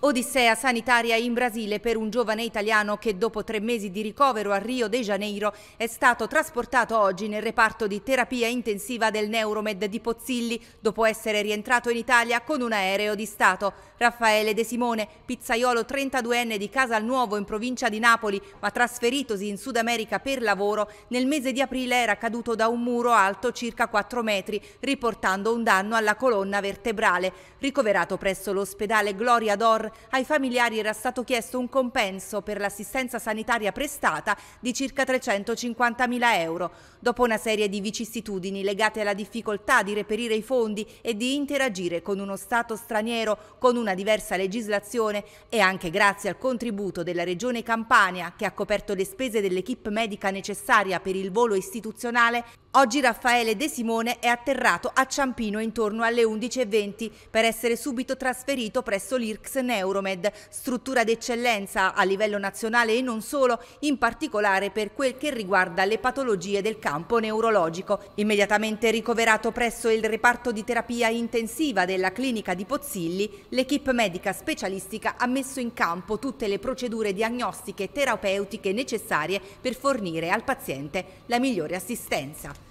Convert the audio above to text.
Odissea sanitaria in Brasile per un giovane italiano che dopo tre mesi di ricovero a Rio de Janeiro è stato trasportato oggi nel reparto di terapia intensiva del Neuromed di Pozzilli dopo essere rientrato in Italia con un aereo di Stato. Raffaele De Simone, pizzaiolo 32enne di Casal Nuovo in provincia di Napoli ma trasferitosi in Sud America per lavoro, nel mese di aprile era caduto da un muro alto circa 4 metri riportando un danno alla colonna vertebrale. Ricoverato presso l'ospedale Gloria d'Or ai familiari era stato chiesto un compenso per l'assistenza sanitaria prestata di circa 350.000 euro. Dopo una serie di vicissitudini legate alla difficoltà di reperire i fondi e di interagire con uno Stato straniero con una diversa legislazione e anche grazie al contributo della Regione Campania che ha coperto le spese dell'equipe medica necessaria per il volo istituzionale, Oggi Raffaele De Simone è atterrato a Ciampino intorno alle 11.20 per essere subito trasferito presso l'IRCS Neuromed, struttura d'eccellenza a livello nazionale e non solo, in particolare per quel che riguarda le patologie del campo neurologico. Immediatamente ricoverato presso il reparto di terapia intensiva della clinica di Pozzilli, l'equipe medica specialistica ha messo in campo tutte le procedure diagnostiche e terapeutiche necessarie per fornire al paziente la migliore assistenza.